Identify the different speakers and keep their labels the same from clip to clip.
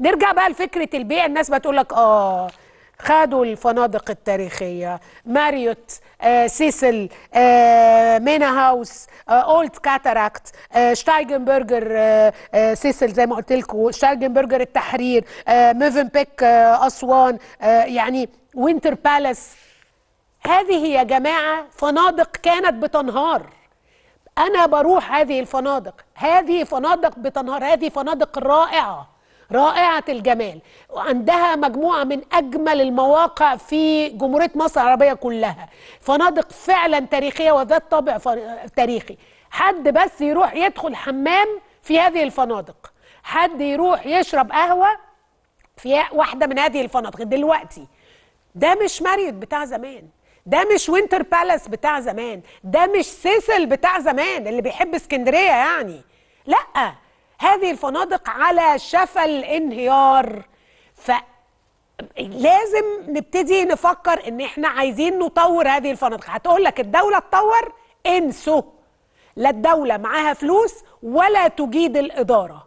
Speaker 1: نرجع بقى لفكره البيع الناس بتقول لك اه خدوا الفنادق التاريخيه ماريوت آه، سيسل آه، مينا هاوس آه، اولد كاتاراكت آه، شتايجنبرجر آه، آه، سيسل زي ما قلت لكم شتايجنبرجر التحرير آه، ميفن بيك آه، اسوان آه، يعني وينتر بالاس هذه يا جماعه فنادق كانت بتنهار انا بروح هذه الفنادق هذه فنادق بتنهار هذه فنادق رائعه رائعة الجمال وعندها مجموعة من أجمل المواقع في جمهورية مصر العربية كلها فنادق فعلا تاريخية وذات طابع تاريخي حد بس يروح يدخل حمام في هذه الفنادق حد يروح يشرب قهوة في واحدة من هذه الفنادق دلوقتي ده مش ماريوت بتاع زمان ده مش وينتر بالاس بتاع زمان ده مش سيسل بتاع زمان اللي بيحب اسكندرية يعني لأ هذه الفنادق على شفا الانهيار ف لازم نبتدي نفكر ان احنا عايزين نطور هذه الفنادق هتقول لك الدوله تطور انسوا لا الدوله معاها فلوس ولا تجيد الاداره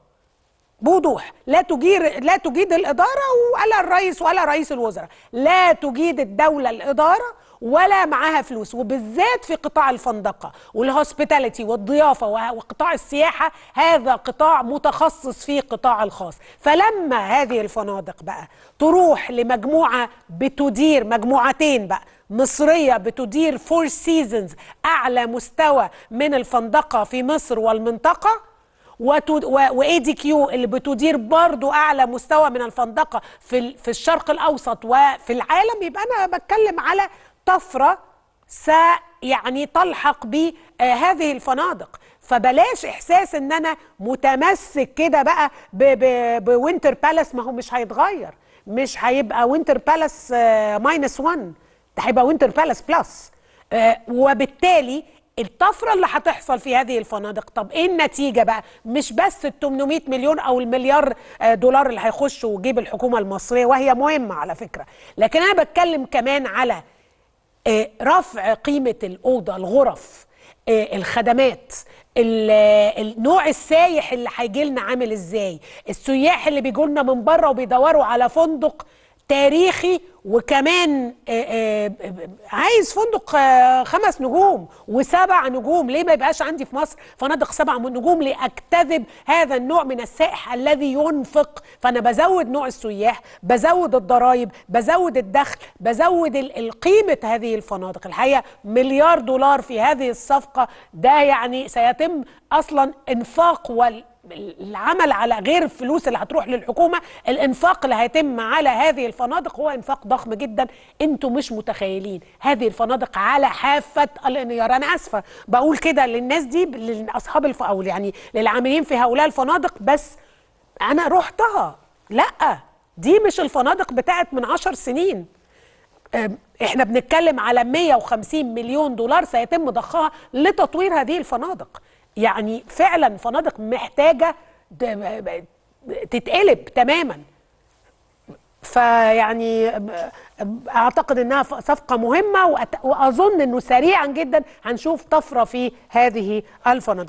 Speaker 1: بوضوح لا تجير لا تجيد الاداره ولا الرئيس ولا رئيس الوزراء لا تجيد الدوله الاداره ولا معاها فلوس وبالذات في قطاع الفندقه والهوسبيتاليتي والضيافه وقطاع السياحه هذا قطاع متخصص في قطاع الخاص فلما هذه الفنادق بقى تروح لمجموعه بتدير مجموعتين بقى مصرية بتدير فور سيزونز أعلى مستوى من الفندقة في مصر والمنطقة واي دي كيو اللي بتدير برضو اعلى مستوى من الفندقه في في الشرق الاوسط وفي العالم يبقى انا بتكلم على طفره س يعني تلحق بهذه آه، الفنادق فبلاش احساس ان انا متمسك كده بقى بوينتر بالاس ما هو مش هيتغير مش هيبقى وينتر بالاس آه، ماينس 1 ده هيبقى وينتر بالاس بلس آه، وبالتالي الطفره اللي هتحصل في هذه الفنادق طب ايه النتيجه بقى مش بس ال 800 مليون او المليار دولار اللي هيخشوا جيب الحكومه المصريه وهي مهمه على فكره لكن انا بتكلم كمان على آه، رفع قيمه الاوضه الغرف آه، الخدمات النوع آه، السايح اللي هيجي لنا عامل ازاي السياح اللي بيجوا لنا من بره وبيدوروا على فندق تاريخي وكمان آه، آه، عايز فندق آه، خمس نجوم وسبع نجوم ليه ما يبقاش عندي في مصر فنادق سبع نجوم لاجتذب هذا النوع من السائح الذي ينفق فانا بزود نوع السياح بزود الضرائب بزود الدخل بزود قيمه هذه الفنادق الحقيقه مليار دولار في هذه الصفقه ده يعني سيتم اصلا انفاق وال العمل على غير الفلوس اللي هتروح للحكومه الانفاق اللي هيتم على هذه الفنادق هو انفاق ضخم جدا انتم مش متخيلين هذه الفنادق على حافه الانهيار انا اسفه بقول كده للناس دي لاصحاب الف او يعني للعاملين في هؤلاء الفنادق بس انا رحتها لا دي مش الفنادق بتاعت من عشر سنين احنا بنتكلم على 150 مليون دولار سيتم ضخها لتطوير هذه الفنادق يعني فعلا فنادق محتاجه تتقلب تماما فيعني اعتقد انها صفقه مهمه واظن انه سريعا جدا هنشوف طفره في هذه الفنادق